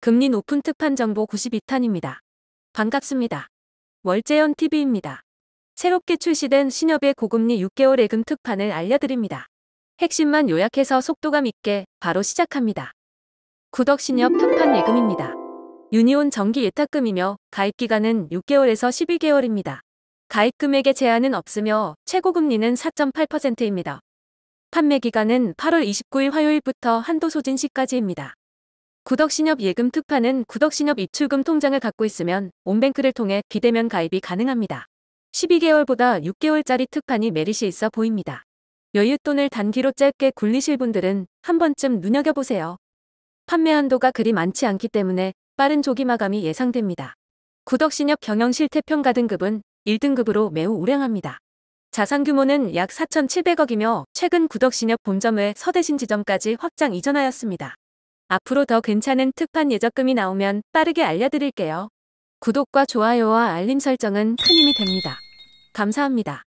금리 높은 특판 정보 92탄입니다. 반갑습니다. 월재현 TV입니다. 새롭게 출시된 신협의 고금리 6개월 예금 특판을 알려드립니다. 핵심만 요약해서 속도감 있게 바로 시작합니다. 구덕 신협 특판 예금입니다. 유니온 정기 예탁금이며 가입 기간은 6개월에서 12개월입니다. 가입 금액의 제한은 없으며 최고 금리는 4.8%입니다. 판매 기간은 8월 29일 화요일부터 한도 소진 시까지입니다. 구덕신협 예금 특판은 구덕신협 입출금 통장을 갖고 있으면 온뱅크를 통해 비대면 가입이 가능합니다. 12개월보다 6개월짜리 특판이 메리시 있어 보입니다. 여윳돈을 단기로 짧게 굴리실 분들은 한 번쯤 눈여겨보세요. 판매 한도가 그리 많지 않기 때문에 빠른 조기 마감이 예상됩니다. 구덕신협 경영 실태 평가 등급은 1등급으로 매우 우량합니다. 자산 규모는 약 4,700억이며 최근 구덕신협 본점 외 서대신 지점까지 확장 이전하였습니다. 앞으로 더 괜찮은 특판 예적금이 나오면 빠르게 알려드릴게요. 구독과 좋아요와 알림 설정은 큰 힘이 됩니다. 감사합니다.